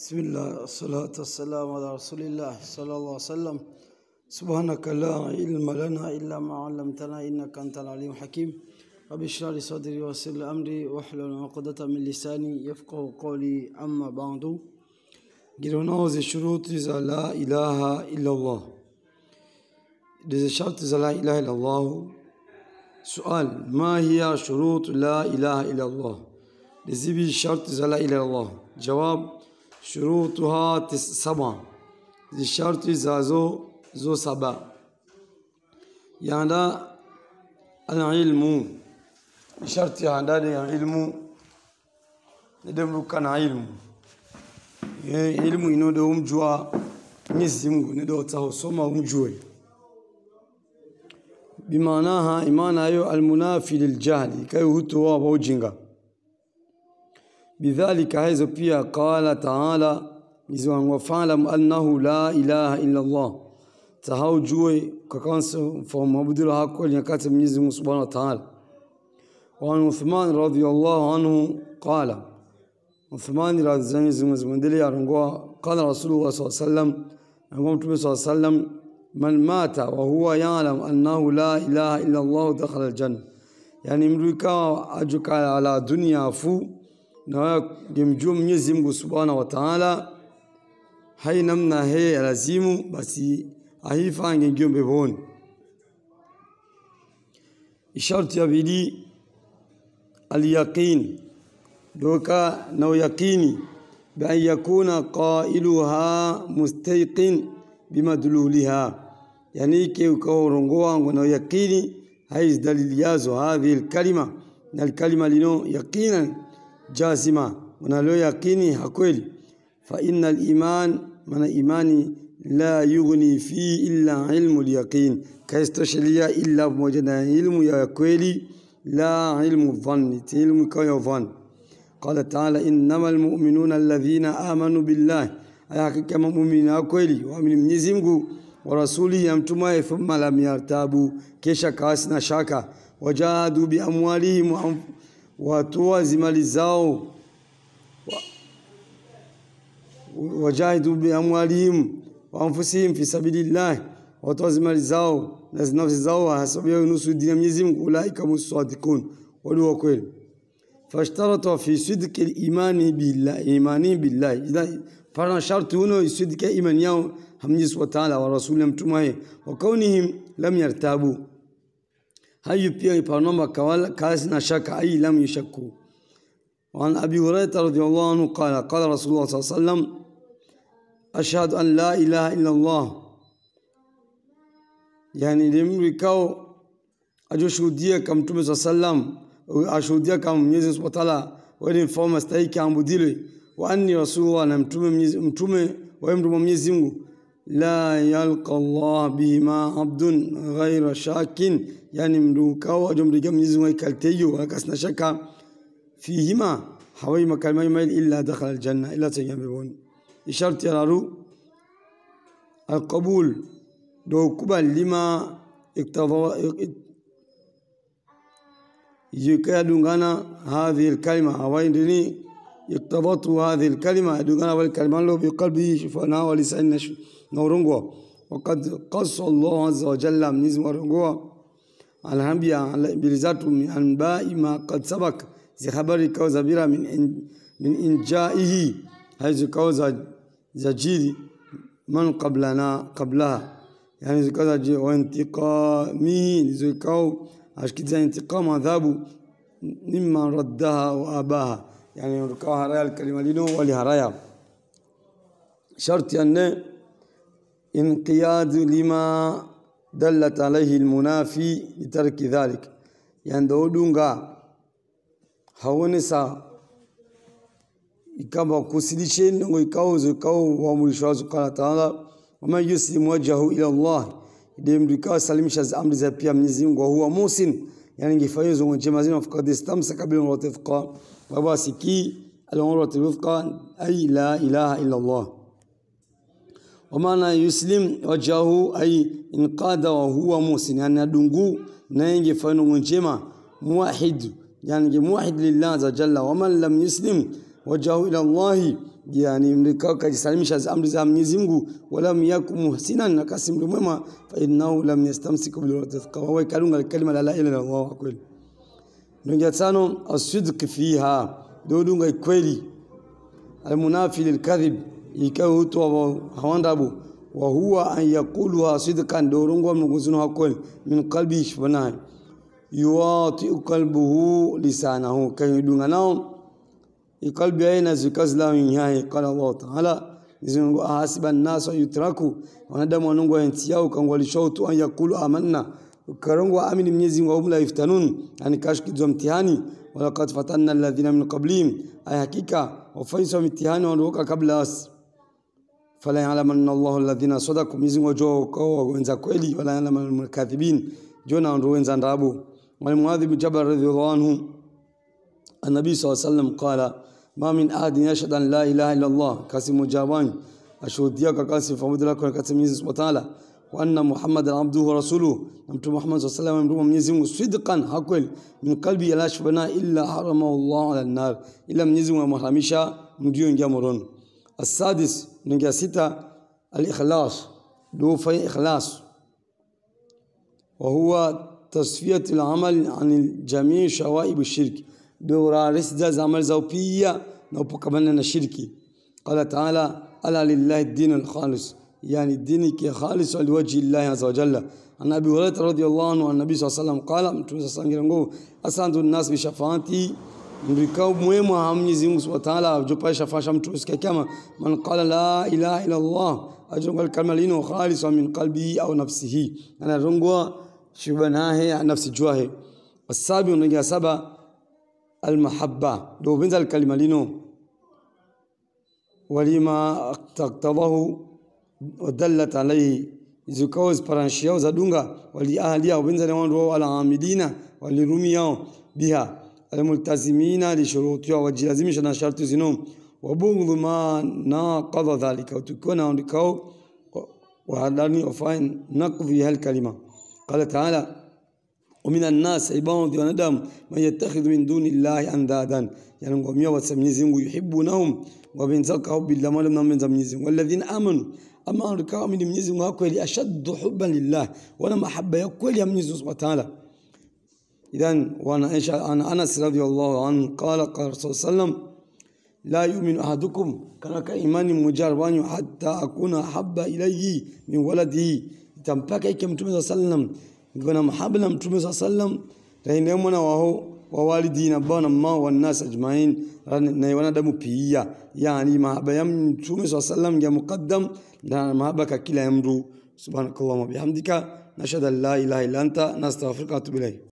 بسم الله والصلاة والسلام على رسول الله صلى الله عليه وسلم سبحانك لا علم لنا إلا ما علمتنا إنك أنت العليم الحكيم رب اشرح لي صدري ويسر لي أمري واحلل عقدة من لساني يفقه قولي أما بعد جرناوز الشروط لا إله إلا الله إذا شرط لا إله إلا الله سؤال ما هي شروط لا إله إلا الله لزبي شرط لا إله إلا الله جواب شروطها سبعة للشرط زازو زو سبعة يعني العلم شرط يعني العلم ندمر كان علم elimu inoda umjua Mwenyezi Mungu ndio utaosoma umjue bimaanaha imana hiyo almunafi liljahl ikayo hutoa wa ujinga بذلك عز بيا قال تعالى إذن وفعلم أنه لا إله إلا الله تهاو جوي ككانس فهم عبد الله كل يكتب نزم سبحانه وتعالى وعن عثمان رضي الله عنه قال عثمان رضي الله عنه قال رسول الله صلى الله عليه وسلم صلى الله عليه وسلم من مات وهو يعلم أنه لا إله إلا الله دخل الجنة يعني مريكا أجوك على الدنيا فو na gemjua Mwenyezi Mungu Subhanahu wa Ta'ala hai namna he lazimu basi aifange ndio mbevoni isharti ya bidii alyaqin doka na uyaqini بأن يكون قائلها مستيقن بمدلولها يعني كيكورنغوا ونو يقيني هاي دليل يازو هذه الكلمة الكلمة لنو يقينا جازمة يقيني هكويل فإن الإيمان من إيماني لا يغني فيه إلا علم اليقين كيستشليا إلا بموجود علم يقولي لا علم الظن علم كيظن قال تعالى إنما المؤمنون الذين آمنوا بالله أياك كما مؤمنين أكويلي ومن نزمه ورسولي يمتما يفهم لم يرتابوا كيشا كاسنا شاكا وجاهدوا بأموالهم وأنفسهم واتوا زمالزاو وجاهدوا بأموالهم وأنفسهم في سبيل الله واتوا زمالزاو ناس نفس زاو حسبوا ينسوا الدين يزم أولئك هم الصادقون ولو فاشترطوا في صدق الإيمان بالله إيمان بالله إذا فرنا شرط هنا صدق إيمان يوم هم يسوى تعالى ورسولهم تمعي وكونهم لم يرتابوا هاي بيا يبرنما كوال كاسنا شك أي لم يشكوا وعن أبي هريرة رضي الله عنه قال قال رسول الله صلى الله عليه وسلم أشهد أن لا إله إلا الله يعني لم يكوا أجو شودية كم توب صلى الله عليه وسلم أشودية كم يزن سبطالة ولم فهم استعيك عن بديلي وأني رسول الله نمتوم نمتوم ويمتوم نمتوم لا يلقى الله بما عبد غير شاك يعني مروكا وجمر جم نزوي كالتيو هكاسنا شكا فيهما حوي مكالمة يميل إلا دخل الجنة إلا تجنبون إشارت يرارو القبول دو قبل لما اقتضى يكاد غنا هذه الكلمة هوايندني اقتضته هذه الكلمة دون والكلمة له بقلبه شفناها ولسانه نورنغو وقد قص الله عز وجل منيز مورنغو على الانبياء بلزات من انباء ما قد سبق زي خبر كوزا بيرا من إن من انجائه حيث كوزا زجيل من قبلنا قبلها يعني زي كوزا جي وانتقامه زي كو اشكيت زي انتقام ذابو مما ردها واباها يعني ركوها رايا الكلمه لينو ولها رايا شرط يعني انقياد لما دلت عليه المنافي لترك ذلك يندو يعني دونغا هونسا يكبا كسلشين ويكاوز كاو ومرشوز قال تعالى وما يسلم وجهه الى الله دي مدكا سلم شاز امر زي بيام نزيم وهو موسن يعني يفايز وجه مزين في قد استمس قبل الرتفقه وباسكي الامر الرتفقه اي لا اله الا الله wamaana yuslim wajahu ay inqada wa huwa musin yani adungu naenge fanungu njema muwahid yani muwahid lillah azza jalla waman lam yuslim wajahu ila llahi yani kajisalimisha amri za Mwenyezi Mungu wala miyaku muhsinan na nakasimdu mwema fa innahu lam yastamsiku bil wathqa wa kalunga kalima la ilaha illa Allah kweli ndio tano asidq fiha dodunga kweli almunafi lilkadhib ikaw to hawandabu wa huwa an yaqulu sidqan dorungo mnugusun hakol min qalbi shbana yuati qalbuhu lisanahu kan yudunga nao ikalbi aina zikazla nyai qala Allah ta'ala izungu ahasiba an yutraku wanadamu wanungu enti yao kangwalishautu an yaqulu amanna karongo amini mnyezi wa umla iftanun yani zo mtihani wa laqad fatanna alladhina min qablihim ay hakika wafaisa mtihani waondoka kabla asi فلا يعلم أن الله الذين صدقوا mizingo jo ko wenza kweli wala ya'lamal kadhibin جونا ndo روينزا ndabu والمعاذب جبر رضي الله عنه النبي صلى الله عليه وسلم قال ما من أحد يشهد أن لا إله إلا الله كاسم جابان أشهديك كاسم فمد لك كاسم سبحانه وتعالى وأن محمد عبده ورسوله نمت محمد صلى الله عليه وسلم من صدقا حقل من قلبي لا شبنا إلا حرمه الله على النار إلا من يزم ومحرمشا مديون جامرون السادس نجا ستة الإخلاص له في إخلاص وهو تصفية العمل عن جميع شوائب الشرك دورا زامل زمل زوبية نوبكبنا الشرك قال تعالى ألا لله الدين الخالص يعني كي خالص لوجه الله عز وجل عن أبي هريرة رضي الله عنه عن النبي صلى الله عليه وسلم قال أسعد الناس بشفاعتي vikao muhimu ha Mwenyezi Mungu Subhanahu wa Ta'ala ajopaisha fasha mtu usikie kama man qala la ilaha illa Allah ajungal kalima lino khalisan min qalbi au nafsihi ana rungwa shubanahe nafsi jwahe wasabi unaingia saba almahabba ndio upenzi alkalima lino walima taktabahu wadallat alayhi zikao ziparanshi yao za dunga waliahlia upenzi na wao alaamilina walirumi yao biha الملتزمين لشروطها شنا شرط زنوم وبغض ما ناقض ذلك وتكون عندكو وهلاني أفاين نقضي هالكلمة قال تعالى ومن الناس عباد ونادم من يتخذ من دون الله أندادا يعني قومية وسميزين ويحبونهم وبنزلك حب الله ما لم من زميزين والذين آمنوا أما أنك آمن من يزين أشد حبا لله ولما أحب يقول يا من سبحانه وتعالى إذن وأنا إيش أنا أنس رضي الله عنه قال قال صلى الله عليه وسلم لا يؤمن أحدكم كرك إيمان مجربان حتى أكون أحب إليه من ولده تنبكي كم تومي صلى الله عليه وسلم يقول محبنا صلى الله عليه وسلم رأينا يومنا وهو ووالدين أبانا ما والناس أجمعين نيوانا دمو بيا يعني ما أبا يم صلى الله عليه وسلم يا مقدم لا ما أبا كلا يمرو سبحانك اللهم وبحمدك نشهد أن لا إله إلا أنت نستغفرك ونتوب إليك